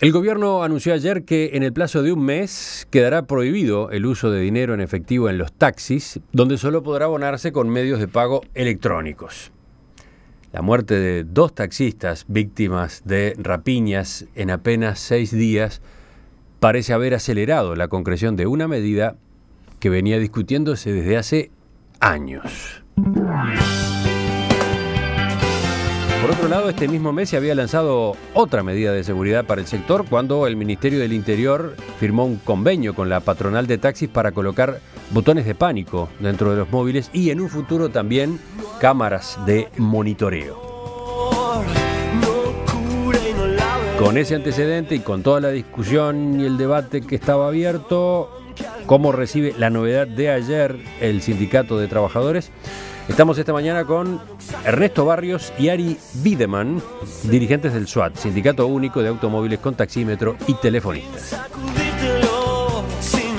El gobierno anunció ayer que en el plazo de un mes quedará prohibido el uso de dinero en efectivo en los taxis, donde solo podrá abonarse con medios de pago electrónicos. La muerte de dos taxistas víctimas de rapiñas en apenas seis días parece haber acelerado la concreción de una medida que venía discutiéndose desde hace años. Por otro lado, este mismo mes se había lanzado otra medida de seguridad para el sector cuando el Ministerio del Interior firmó un convenio con la patronal de taxis para colocar botones de pánico dentro de los móviles y en un futuro también cámaras de monitoreo. Con ese antecedente y con toda la discusión y el debate que estaba abierto, ¿cómo recibe la novedad de ayer el sindicato de trabajadores? Estamos esta mañana con Ernesto Barrios y Ari Bideman, dirigentes del SWAT, Sindicato Único de Automóviles con Taxímetro y Telefonistas.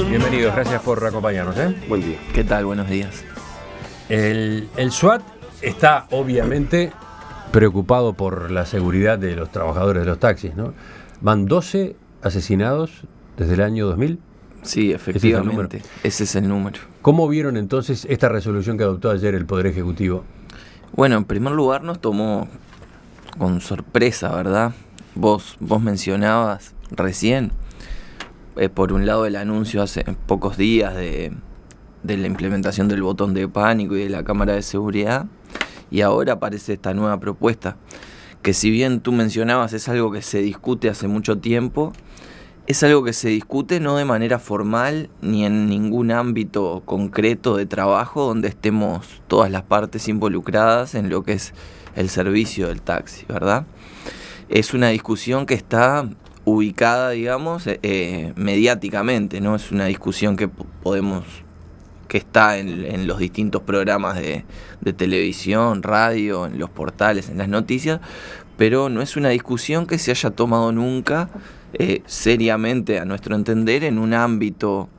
Bienvenidos, gracias por acompañarnos. ¿eh? Buen día. ¿Qué tal? Buenos días. El, el SWAT está obviamente preocupado por la seguridad de los trabajadores de los taxis, ¿no? Van 12 asesinados desde el año 2000. Sí, efectivamente. Ese es, el número. ¿Cómo vieron entonces esta resolución que adoptó ayer el Poder Ejecutivo? Bueno, en primer lugar nos tomó con sorpresa, ¿verdad? Vos, vos mencionabas recién, eh, por un lado el anuncio hace pocos días de, de la implementación del botón de pánico y de la cámara de seguridad, y ahora aparece esta nueva propuesta, que si bien tú mencionabas es algo que se discute hace mucho tiempo, es algo que se discute no de manera formal ni en ningún ámbito concreto de trabajo donde estemos todas las partes involucradas en lo que es el servicio del taxi, ¿verdad? Es una discusión que está ubicada, digamos, eh, mediáticamente, ¿no? Es una discusión que podemos, que está en, los distintos programas de televisión, radio, en los portales, en las noticias, pero no es una discusión que se haya tomado nunca eh, seriamente, a nuestro entender, en un ámbito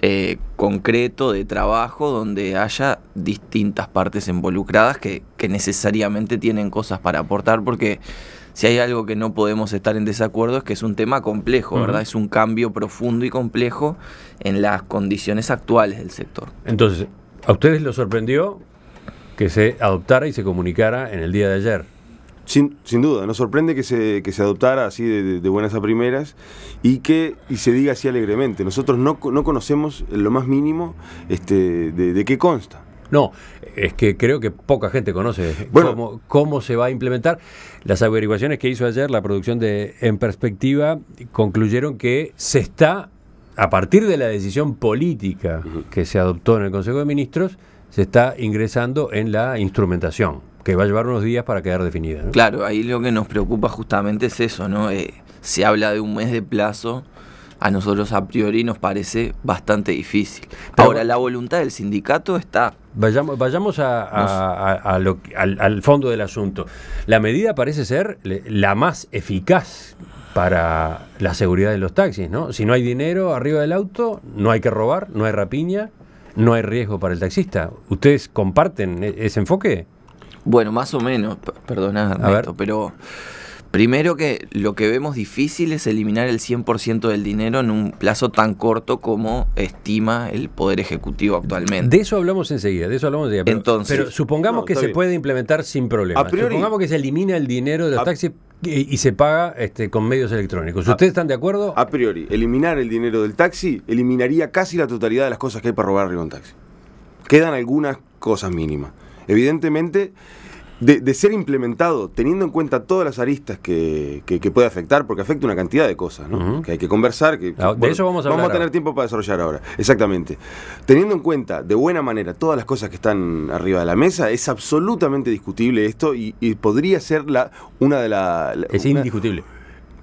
eh, concreto de trabajo donde haya distintas partes involucradas que, necesariamente tienen cosas para aportar, porque si hay algo que no podemos estar en desacuerdo es que es un tema complejo, ¿verdad? Es un cambio profundo y complejo en las condiciones actuales del sector. Entonces, ¿a ustedes lo sorprendió que se adoptara y se comunicara en el día de ayer? Sin, sin, duda, nos sorprende que se, que se adoptara así de, buenas a primeras y que y se diga así alegremente. Nosotros no, conocemos lo más mínimo este, de, qué consta. No, es que creo que poca gente conoce cómo, se va a implementar. Las averiguaciones que hizo ayer la producción de En Perspectiva concluyeron que se está, a partir de la decisión política que se adoptó en el Consejo de Ministros, se está ingresando en la instrumentación que va a llevar unos días para quedar definida. Claro, ahí lo que nos preocupa justamente es eso, ¿no? Eh, se habla de un mes de plazo, a nosotros a priori nos parece bastante difícil. Ahora, la voluntad del sindicato está. Vayamos, vayamos a, al, al, fondo del asunto. La medida parece ser la más eficaz para la seguridad de los taxis, ¿no? Si no hay dinero arriba del auto, no hay que robar, no hay rapiña, no hay riesgo para el taxista. ¿Ustedes comparten e, ese enfoque? Bueno, más o menos, perdona, esto, pero primero que lo que vemos difícil es eliminar el 100% del dinero en un plazo tan corto como estima el Poder Ejecutivo actualmente. De eso hablamos enseguida, de eso hablamos enseguida. Pero, Entonces, pero supongamos que se puede implementar sin problemas. supongamos que se elimina el dinero del taxi y, se paga este, con medios electrónicos. ¿Ustedes están de acuerdo? A priori, eliminar el dinero del taxi eliminaría casi la totalidad de las cosas que hay para robar arriba un taxi. Quedan algunas cosas mínimas evidentemente, de, ser implementado, teniendo en cuenta todas las aristas que, puede afectar, porque afecta una cantidad de cosas, ¿no? que hay que conversar, que ah, de eso vamos a, vamos a tener tiempo para desarrollar ahora, exactamente. Teniendo en cuenta de buena manera todas las cosas que están arriba de la mesa, es absolutamente discutible esto y, podría ser la, una de las... es indiscutible.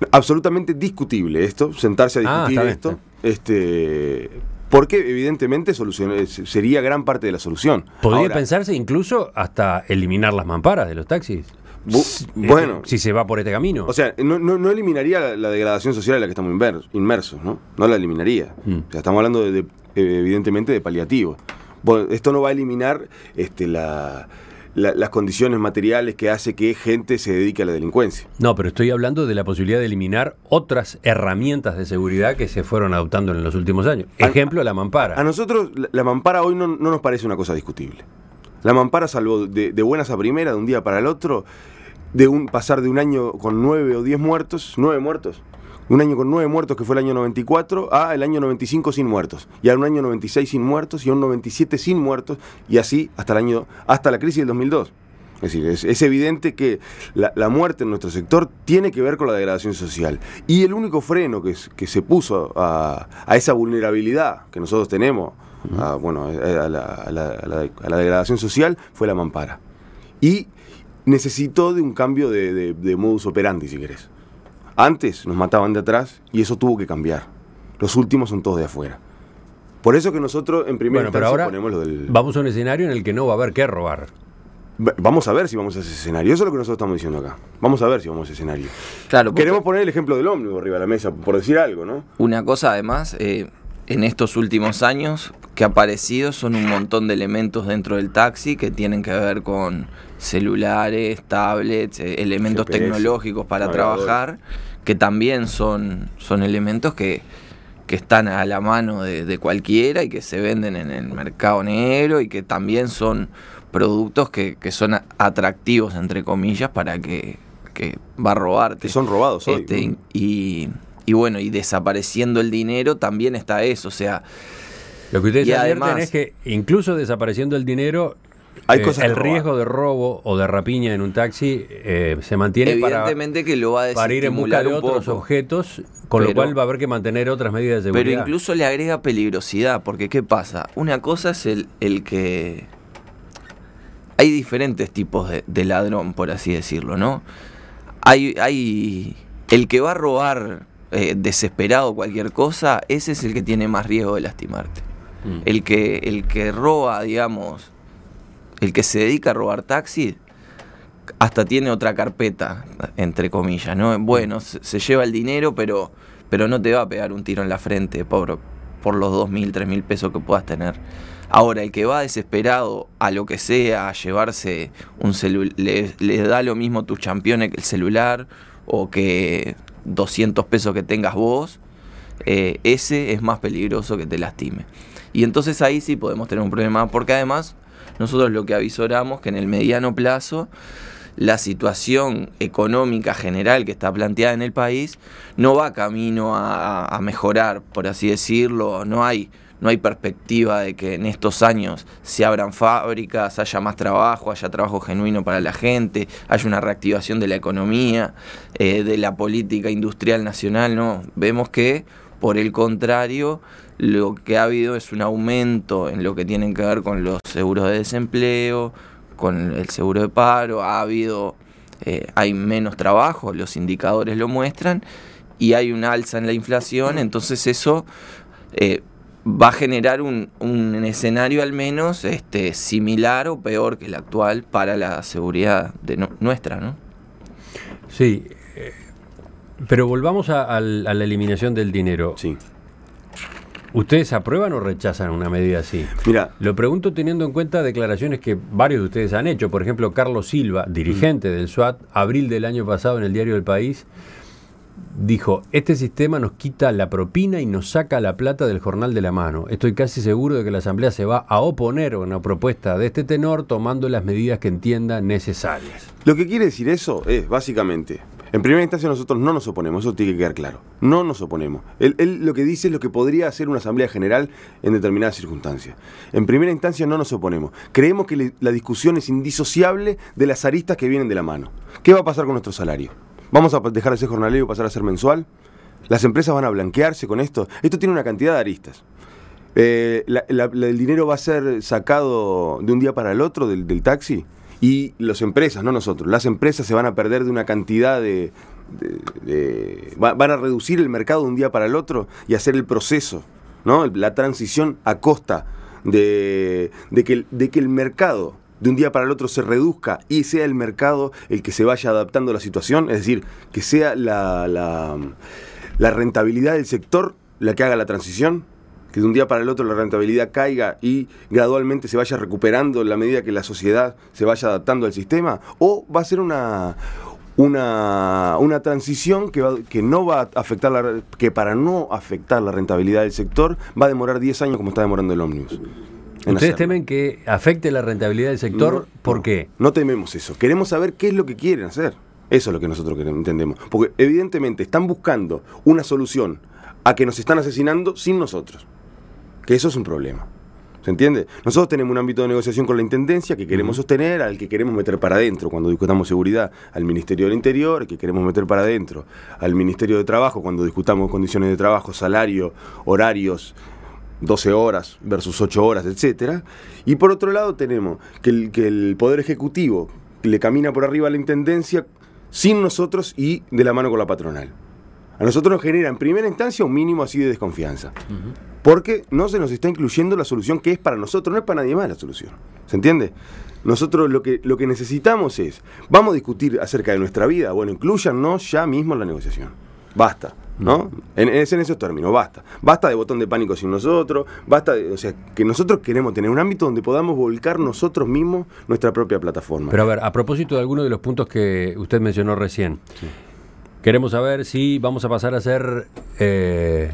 Absolutamente discutible esto, sentarse a ah, discutir esto. este, porque evidentemente eh, sería gran parte de la solución. Podría pensarse incluso hasta eliminar las mamparas de los taxis. Eh, bueno. Si se va por este camino. O sea, no, eliminaría la, degradación social en la que estamos inmersos, ¿no? No la eliminaría. Mm. O sea, estamos hablando de, evidentemente de paliativo. esto no va a eliminar este, la, las condiciones materiales que hace que gente se dedique a la delincuencia. No, pero estoy hablando de la posibilidad de eliminar otras herramientas de seguridad que se fueron adoptando en los últimos años. Ejemplo, la mampara. A nosotros la, mampara hoy no, nos parece una cosa discutible. La mampara salvo de, de buenas a primeras, de un día para el otro, de un pasar de un año con nueve o diez muertos, nueve muertos, un año con nueve muertos, que fue el año 94, a el año 95 sin muertos, y a un año 96 sin muertos, y a un 97 sin muertos, y así hasta, el año, hasta la crisis del 2002. Es decir, es, evidente que la, muerte en nuestro sector tiene que ver con la degradación social. Y el único freno que, que se puso a, esa vulnerabilidad que nosotros tenemos, a, bueno, a la, degradación social, fue la mampara. Y necesitó de un cambio de, de modus operandi, si querés. Antes nos mataban de atrás y eso tuvo que cambiar. Los últimos son todos de afuera. Por eso que nosotros en primer lugar ponemos lo del... Vamos a un escenario en el que no va a haber qué robar. Vamos a ver si vamos a ese escenario. Eso es lo que nosotros estamos diciendo acá. Vamos a ver si vamos a ese escenario. Claro, Queremos poner el ejemplo del ómnibus arriba de la mesa, por decir algo, ¿no? Una cosa, además, eh, en estos últimos años que ha aparecido son un montón de elementos dentro del taxi que tienen que ver con celulares, tablets, eh, elementos tecnológicos para trabajar, que también son, son elementos que, están a la mano de, cualquiera y que se venden en el mercado negro y que también son productos que, que son atractivos, entre comillas, para que, que va a robarte. Que son robados hoy. Este, y y bueno, y desapareciendo el dinero también está eso, o sea... Lo que ustedes y además, es que incluso desapareciendo el dinero, hay eh, el riesgo de robo o de rapiña en un taxi eh, se mantiene Evidentemente que lo va a ir en otros objetos, con lo cual va a haber que mantener otras medidas de seguridad. Pero incluso le agrega peligrosidad, porque ¿qué pasa? Una cosa es el, el que... Hay diferentes tipos de, de, ladrón, por así decirlo, ¿no? Hay, hay... El que va a robar eh, desesperado cualquier cosa, ese es el que tiene más riesgo de lastimarte. Mm. El, que, el que roba, digamos, el que se dedica a robar taxis, hasta tiene otra carpeta, entre comillas, ¿no? Bueno, mm. se lleva el dinero, pero, pero no te va a pegar un tiro en la frente por, por los 2.000, 3.000 pesos que puedas tener. Ahora, el que va desesperado a lo que sea, a llevarse un celular, le, da lo mismo tus championes que el celular, o que 200 pesos que tengas vos, eh, ese es más peligroso que te lastime. Y entonces ahí sí podemos tener un problema, porque además nosotros lo que avisoramos que en el mediano plazo la situación económica general que está planteada en el país no va camino a mejorar, por así decirlo, no hay no hay perspectiva de que en estos años se abran fábricas, haya más trabajo, haya trabajo genuino para la gente, haya una reactivación de la economía, eh, de la política industrial nacional, no. Vemos que, por el contrario, lo que ha habido es un aumento en lo que tienen que ver con los seguros de desempleo, con el seguro de paro, ha habido, eh, hay menos trabajo, los indicadores lo muestran, y hay un alza en la inflación, entonces eso eh, va a generar un, escenario al menos este, similar o peor que el actual para la seguridad de nuestra, ¿no? Sí, eh, pero volvamos a, la eliminación del dinero. Sí. ¿Ustedes aprueban o rechazan una medida así? Mira, lo pregunto teniendo en cuenta declaraciones que varios de ustedes han hecho. Por ejemplo, Carlos Silva, dirigente mm. del SWAT, abril del año pasado en el diario El País, dijo, este sistema nos quita la propina y nos saca la plata del jornal de la mano. Estoy casi seguro de que la Asamblea se va a oponer a una propuesta de este tenor tomando las medidas que entienda necesarias. Lo que quiere decir eso es, básicamente, en primera instancia nosotros no nos oponemos, eso tiene que quedar claro. No nos oponemos. Él, lo que dice es lo que podría hacer una Asamblea General en determinadas circunstancias. En primera instancia no nos oponemos. Creemos que la discusión es indisociable de las aristas que vienen de la mano. ¿Qué va a pasar con nuestro salario? Vamos a dejar de ser jornalero y pasar a ser mensual. Las empresas van a blanquearse con esto. Esto tiene una cantidad de aristas. Eh, el dinero va a ser sacado de un día para el otro del, taxi y las empresas, no nosotros, las empresas se van a perder de una cantidad de... van a reducir el mercado de un día para el otro y hacer el proceso, ¿no? la transición a costa de, que el mercado de un día para el otro se reduzca y sea el mercado el que se vaya adaptando a la situación, es decir, que sea la, rentabilidad del sector la que haga la transición? que de un día para el otro la rentabilidad caiga y gradualmente se vaya recuperando en la medida que la sociedad se vaya adaptando al sistema? ¿O va a ser una, transición que, que no va a afectar que para no afectar la rentabilidad del sector va a demorar 10 años como está demorando el ómnibus? ¿Ustedes temen que afecte la rentabilidad del sector? ¿Por qué? No, tememos eso. Queremos saber qué es lo que quieren hacer. Eso es lo que nosotros entendemos. Porque evidentemente están buscando una solución a que nos están asesinando sin nosotros. Que eso es un problema. ¿Se entiende? Nosotros tenemos un ámbito de negociación con la Intendencia que queremos sostener, al que queremos meter para adentro cuando discutamos seguridad, al Ministerio del Interior, que queremos meter para adentro, al Ministerio de Trabajo cuando discutamos condiciones de trabajo, salario, horarios, 12 horas versus 8 horas, etc. Y por otro lado tenemos que el, que el Poder Ejecutivo le camina por arriba a la Intendencia sin nosotros y de la mano con la patronal. A nosotros nos genera en primera instancia un mínimo así de desconfianza. Porque no se nos está incluyendo la solución que es para nosotros, no es para nadie más la solución. ¿Se entiende? Nosotros lo que, lo que necesitamos es, vamos a discutir acerca de nuestra vida, bueno, incluyannos ya mismo en la negociación. Basta. ¿no? En, es en esos términos, basta. Basta de botón de pánico sin nosotros, basta de, o sea, que nosotros queremos tener un ámbito donde podamos volcar nosotros mismos nuestra propia plataforma. Pero a ver, a propósito de algunos de los puntos que usted mencionó recién, queremos saber si vamos a pasar a ser... Eh,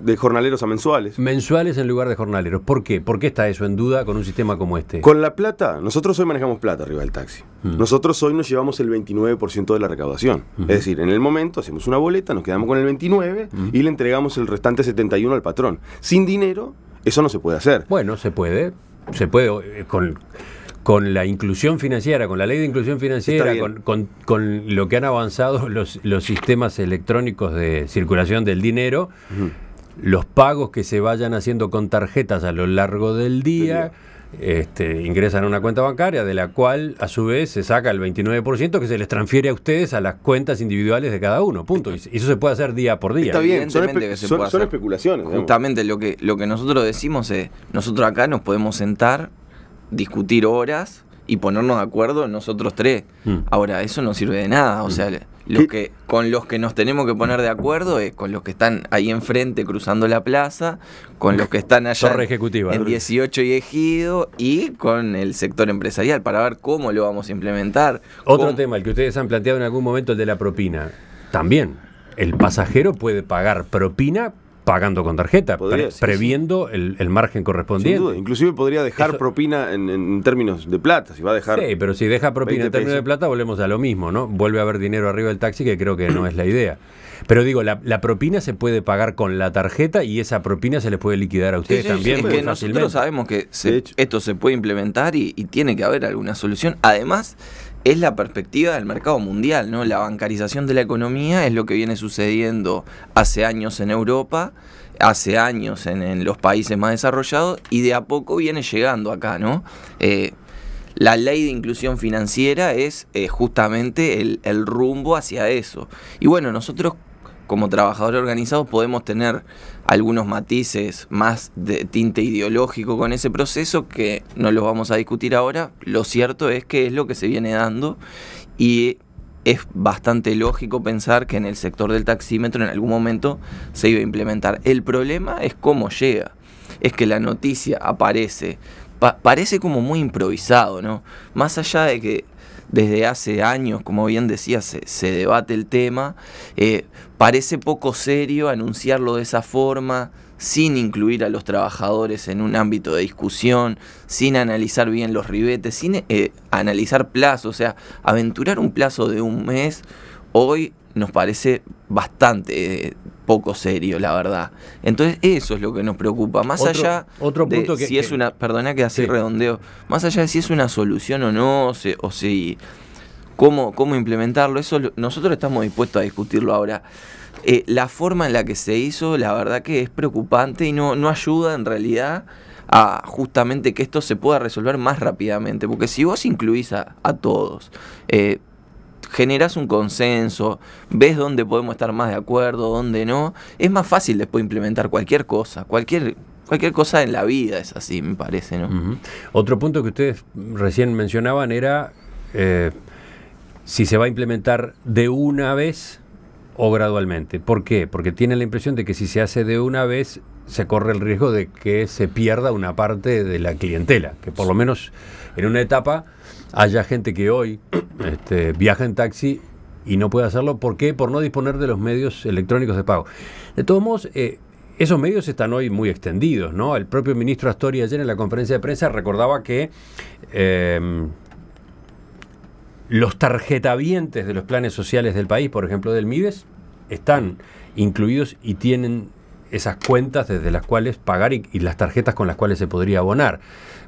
de jornaleros a mensuales. Mensuales en lugar de jornaleros. ¿Por qué? ¿Por qué está eso en duda con un sistema como este? Con la plata, nosotros hoy manejamos plata arriba del taxi. Mm. Nosotros hoy nos llevamos el 29% de la recaudación. Es decir, en el momento hacemos una boleta, nos quedamos con el 29 y le entregamos el restante 71 al patrón. Sin dinero, eso no se puede hacer. Bueno, se puede. Se puede eh, con con la inclusión financiera, con la ley de inclusión financiera, con, con, lo que han avanzado los, los, sistemas electrónicos de circulación del dinero, los pagos que se vayan haciendo con tarjetas a lo largo del día. Este, ingresan a una cuenta bancaria de la cual a su vez se saca el 29% que se les transfiere a ustedes a las cuentas individuales de cada uno, punto. Y eso se puede hacer día por día. Está bien, son, especulaciones. Justamente lo que, lo que nosotros decimos es, nosotros acá nos podemos sentar discutir horas y ponernos de acuerdo nosotros tres. Mm. Ahora, eso no sirve de nada. O mm. sea, lo que, con los que nos tenemos que poner de acuerdo es con los que están ahí enfrente cruzando la plaza, con los que están allá en 18 y Ejido y con el sector empresarial para ver cómo lo vamos a implementar. Otro tema, el que ustedes han planteado en algún momento, el de la propina. También, el pasajero puede pagar propina pagando con tarjeta, previendo El, margen correspondiente. Sin duda. Inclusive podría dejar propina en, términos de plata, si va a dejar... Sí, pero si deja propina en términos de plata, volvemos a lo mismo, ¿no? Vuelve a haber dinero arriba del taxi, que creo que no es la idea. Pero digo, la, propina se puede pagar con la tarjeta y esa propina se les puede liquidar a ustedes también. Es que nosotros sabemos que esto se puede implementar y, y tiene que haber alguna solución. Además es la perspectiva del mercado mundial, ¿no? La bancarización de la economía es lo que viene sucediendo hace años en Europa, hace años en, los países más desarrollados y de a poco viene llegando acá, ¿no? Eh, la ley de inclusión financiera es eh, justamente el, el rumbo hacia eso. Y bueno, nosotros como trabajadores organizados podemos tener algunos matices más de tinte ideológico con ese proceso que no los vamos a discutir ahora. Lo cierto es que es lo que se viene dando y es bastante lógico pensar que en el sector del taxímetro en algún momento se iba a implementar. El problema es cómo llega. Es que la noticia aparece. parece como muy improvisado, ¿no? Más allá de que desde hace años, como bien decía, se, debate el tema. Eh, Parece poco serio anunciarlo de esa forma, sin incluir a los trabajadores en un ámbito de discusión, sin analizar bien los ribetes, sin eh, analizar plazos, o sea, aventurar un plazo de un mes hoy nos parece bastante eh, poco serio, la verdad. Entonces, eso es lo que nos preocupa. Más allá otro punto de si es una, perdona que redondeo, más allá de si es una solución o no, o si cómo, implementarlo, eso nosotros estamos dispuestos a discutirlo ahora. Eh, la forma en la que se hizo, la verdad que es preocupante y no, ayuda en realidad a justamente que esto se pueda resolver más rápidamente. Porque si vos incluís a, todos, eh, generás un consenso, ves dónde podemos estar más de acuerdo, dónde no, es más fácil después implementar cualquier cosa, cualquier cualquier cosa en la vida es así, me parece, ¿no? Otro punto que ustedes recién mencionaban era eh, si se va a implementar de una vez o gradualmente. ¿Por qué? Porque tiene la impresión de que si se hace de una vez se corre el riesgo de que se pierda una parte de la clientela, que por lo menos en una etapa haya gente que hoy este, viaja en taxi y no puede hacerlo. ¿Por qué? Por no disponer de los medios electrónicos de pago. De todos modos, eh, esos medios están hoy muy extendidos, ¿no? El propio ministro Astori ayer en la conferencia de prensa recordaba que... Eh, los tarjetavientes de los planes sociales del país, por ejemplo del Mides, están incluidos y tienen esas cuentas desde las cuales pagar y, las tarjetas con las cuales se podría abonar.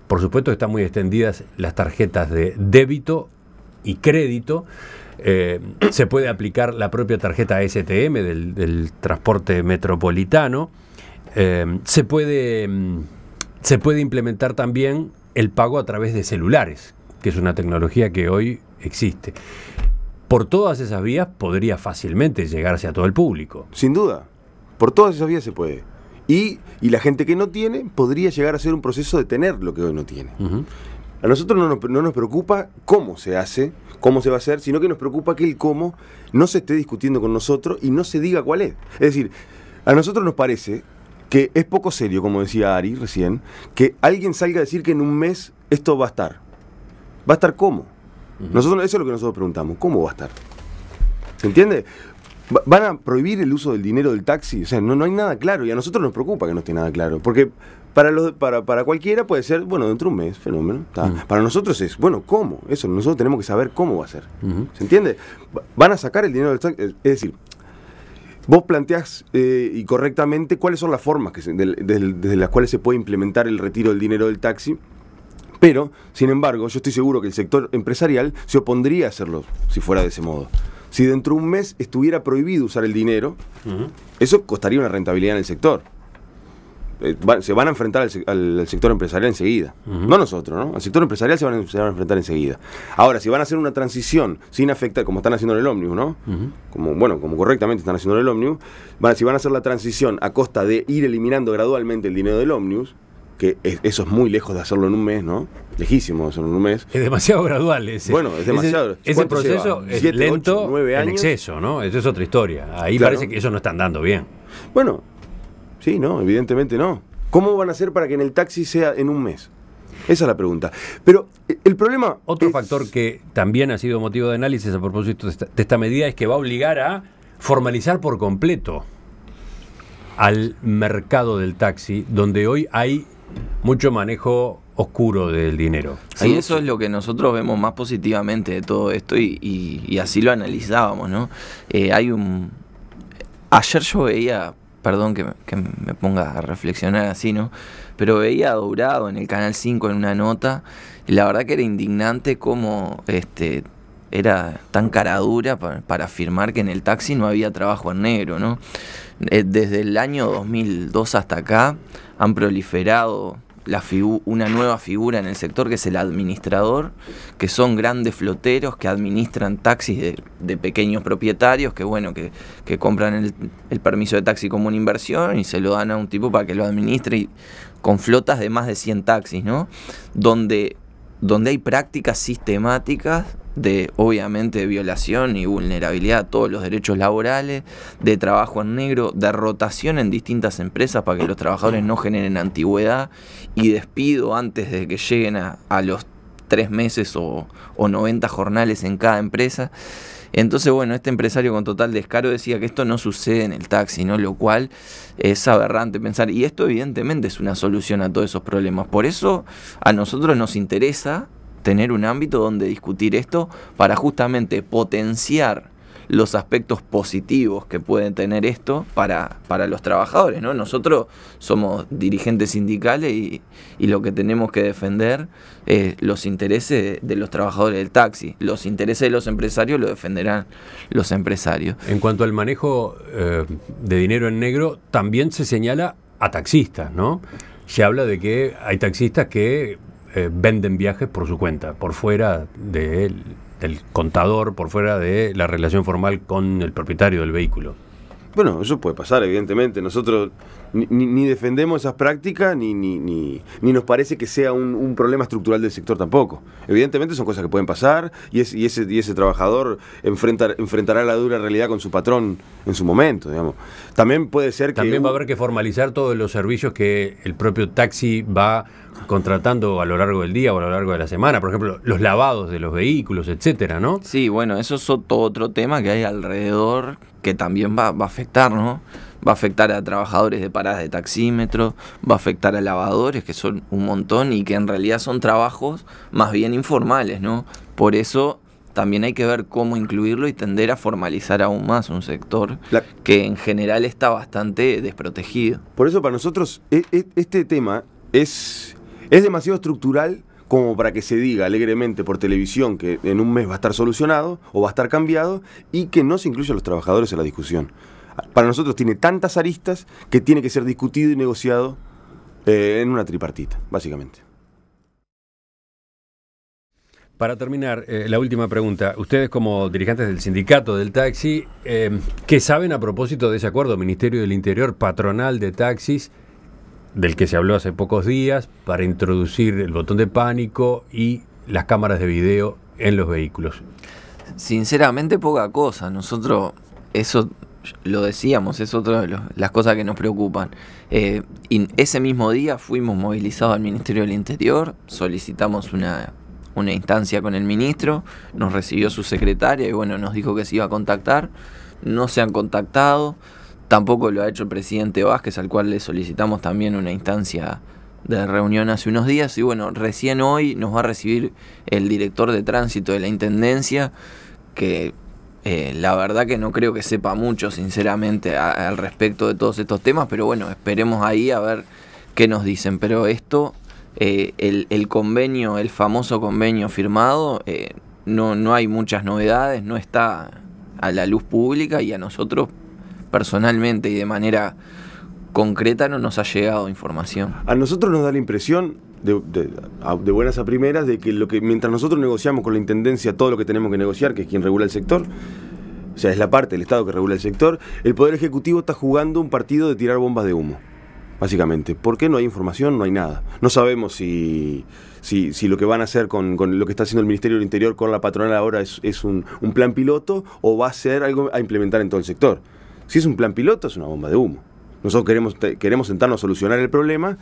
Por supuesto están muy extendidas las tarjetas de débito y crédito. Eh, se puede aplicar la propia tarjeta STM del, transporte metropolitano. Eh, se, puede, mm, se puede implementar también el pago a través de celulares, que es una tecnología que hoy existe. Por todas esas vías podría fácilmente llegarse a todo el público. Sin duda, por todas esas vías se puede. Y, la gente que no tiene podría llegar a ser un proceso de tener lo que hoy no tiene. A nosotros no nos, no nos, preocupa cómo se hace, cómo se va a hacer, sino que nos preocupa que el cómo no se esté discutiendo con nosotros y no se diga cuál es. Es decir, a nosotros nos parece que es poco serio, como decía Ari recién, que alguien salga a decir que en un mes esto va a estar. ¿Va a estar cómo? eso es lo que nosotros preguntamos, ¿cómo va a estar? ¿Se entiende? ¿Van a prohibir el uso del dinero del taxi? O sea, no, no hay nada claro y a nosotros nos preocupa que no esté nada claro, porque para, los, para, cualquiera puede ser, bueno, dentro de un mes, fenómeno. Para nosotros es, bueno, ¿cómo? Eso, nosotros tenemos que saber cómo va a ser. ¿Se entiende? Van a sacar el dinero del taxi, es decir, Vos planteás eh, y correctamente cuáles son las formas desde las cuales se puede implementar el retiro del dinero del taxi pero, sin embargo, yo estoy seguro que el sector empresarial se opondría a hacerlo si fuera de ese modo. Si dentro de un mes estuviera prohibido usar el dinero, eso costaría una rentabilidad en el sector. Eh, se van a enfrentar al, sector empresarial enseguida. No nosotros, ¿no? Al sector empresarial se van, a, enfrentar enseguida. Ahora, si van a hacer una transición sin afectar, como están haciendo en el ómnibus, ¿no? como, bueno, como correctamente están haciendo en el ómnibus, si van a hacer la transición a costa de ir eliminando gradualmente el dinero del ómnibus, que eso es muy lejos de hacerlo en un mes, ¿no? Lejísimo de hacerlo en un mes. Es demasiado gradual ese. Bueno, es demasiado. Ese, proceso es lento, en exceso, ¿no? Eso es otra historia. Ahí parece que eso no está andando bien. Bueno, sí, no, evidentemente no. ¿Cómo van a hacer para que en el taxi sea en un mes? Esa es la pregunta. Pero eh, el problema... Otro factor que también ha sido motivo de análisis a propósito de esta medida es que va a obligar a formalizar por completo al mercado del taxi, donde hoy hay mucho manejo oscuro del dinero. y eso es lo que nosotros vemos más positivamente de todo esto y, así lo analizábamos, ¿no? Eh, hay un... Ayer yo veía, perdón que, me ponga a reflexionar así, ¿no? Pero veía a en el Canal 5 en una nota y la verdad que era indignante cómo este, era tan caradura para, para afirmar que en el taxi no había trabajo en negro, ¿no? Eh, desde el año 2002 hasta acá han proliferado una nueva figura en el sector que es el administrador, que son grandes floteros que administran taxis de, pequeños propietarios que bueno, que, compran el, permiso de taxi como una inversión y se lo dan a un tipo para que lo administre con flotas de más de 100 taxis, ¿no? Donde donde hay prácticas sistemáticas de obviamente violación y vulnerabilidad a todos los derechos laborales, de trabajo en negro, de rotación en distintas empresas para que los trabajadores no generen antigüedad y despido antes de que lleguen a, los tres meses o, o 90 jornales en cada empresa. Entonces, bueno, este empresario con total descaro decía que esto no sucede en el taxi, ¿no? Lo cual es aberrante pensar. Y esto evidentemente es una solución a todos esos problemas. Por eso a nosotros nos interesa tener un ámbito donde discutir esto para justamente potenciar los aspectos positivos que pueden tener esto para, para los trabajadores. ¿no? Nosotros somos dirigentes sindicales y, lo que tenemos que defender es los intereses de, los trabajadores del taxi. Los intereses de los empresarios lo defenderán los empresarios. En cuanto al manejo eh, de dinero en negro, también se señala a taxistas, ¿no? Se habla de que hay taxistas que eh, venden viajes por su cuenta, por fuera de, el contador por fuera de la relación formal con el propietario del vehículo. Bueno, eso puede pasar, evidentemente. Nosotros ni, defendemos esas prácticas, ni, ni, ni, nos parece que sea un, problema estructural del sector tampoco. Evidentemente son cosas que pueden pasar y, ese, y ese trabajador enfrentará la dura realidad con su patrón en su momento, digamos. También puede ser que... También va a haber que formalizar todos los servicios que el propio taxi va contratando a lo largo del día o a lo largo de la semana, por ejemplo, los lavados de los vehículos, etcétera, ¿no? Sí, bueno, eso es otro tema que hay alrededor que también va, va a afectar, ¿no? va a afectar a trabajadores de paradas de taxímetro, va a afectar a lavadores, que son un montón y que en realidad son trabajos más bien informales, ¿no? Por eso también hay que ver cómo incluirlo y tender a formalizar aún más un sector que en general está bastante desprotegido. Por eso para nosotros e, e, este tema es, es demasiado estructural como para que se diga alegremente por televisión que en un mes va a estar solucionado o va a estar cambiado y que no se a los trabajadores en la discusión para nosotros tiene tantas aristas que tiene que ser discutido y negociado eh, en una tripartita, básicamente. Para terminar, eh, la última pregunta. Ustedes como dirigentes del sindicato del taxi, eh, ¿qué saben a propósito de ese acuerdo Ministerio del Interior patronal de taxis del que se habló hace pocos días para introducir el botón de pánico y las cámaras de video en los vehículos? Sinceramente poca cosa. Nosotros eso lo decíamos, es otra de las cosas que nos preocupan. Eh, ese mismo día fuimos movilizados al Ministerio del Interior, solicitamos una, una instancia con el ministro, nos recibió su secretaria y bueno, nos dijo que se iba a contactar, no se han contactado, tampoco lo ha hecho el presidente Vázquez, al cual le solicitamos también una instancia de reunión hace unos días y bueno, recién hoy nos va a recibir el director de tránsito de la Intendencia, que eh, la verdad que no creo que sepa mucho, sinceramente, al respecto de todos estos temas, pero bueno, esperemos ahí a ver qué nos dicen. Pero esto, eh, el, convenio, el famoso convenio firmado, eh, no, no hay muchas novedades, no está a la luz pública y a nosotros personalmente y de manera concreta no nos ha llegado información. A nosotros nos da la impresión, de, buenas a primeras de que, lo que mientras nosotros negociamos con la Intendencia todo lo que tenemos que negociar, que es quien regula el sector, o sea, es la parte del Estado que regula el sector, el Poder Ejecutivo está jugando un partido de tirar bombas de humo, básicamente. Porque no hay información? No hay nada. No sabemos si, si, lo que van a hacer con, con, lo que está haciendo el Ministerio del Interior con la patronal ahora es, un, plan piloto o va a ser algo a implementar en todo el sector. Si es un plan piloto, es una bomba de humo. Nosotros queremos, queremos sentarnos a solucionar el problema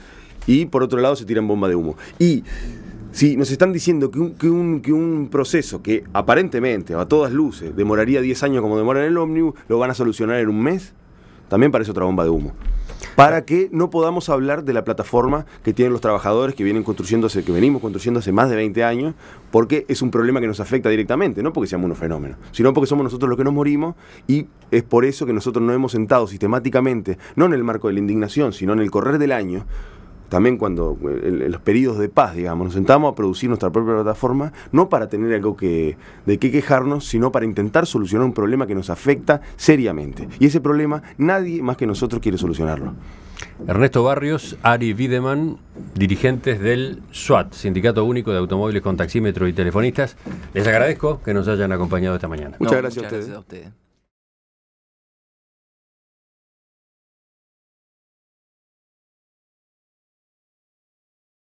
y por otro lado se tiran bomba de humo. Y si nos están diciendo que un, proceso que aparentemente, a todas luces, demoraría 10 años como demora en el ómnibus, lo van a solucionar en un mes, también parece otra bomba de humo. Para que no podamos hablar de la plataforma que tienen los trabajadores que vienen construyendo que venimos construyendo hace más de 20 años, porque es un problema que nos afecta directamente, no porque seamos unos fenómenos, sino porque somos nosotros los que nos morimos y es por eso que nosotros no hemos sentado sistemáticamente, no en el marco de la indignación, sino en el correr del año, también cuando en eh, los periodos de paz, digamos, nos sentamos a producir nuestra propia plataforma, no para tener algo de qué quejarnos, sino para intentar solucionar un problema que nos afecta seriamente. Y ese problema nadie más que nosotros quiere solucionarlo. Ernesto Barrios, Ari Wiedemann, dirigentes del SWAT, Sindicato Único de Automóviles con Taxímetro y Telefonistas. Les agradezco que nos hayan acompañado esta mañana. Muchas, gracias a ustedes.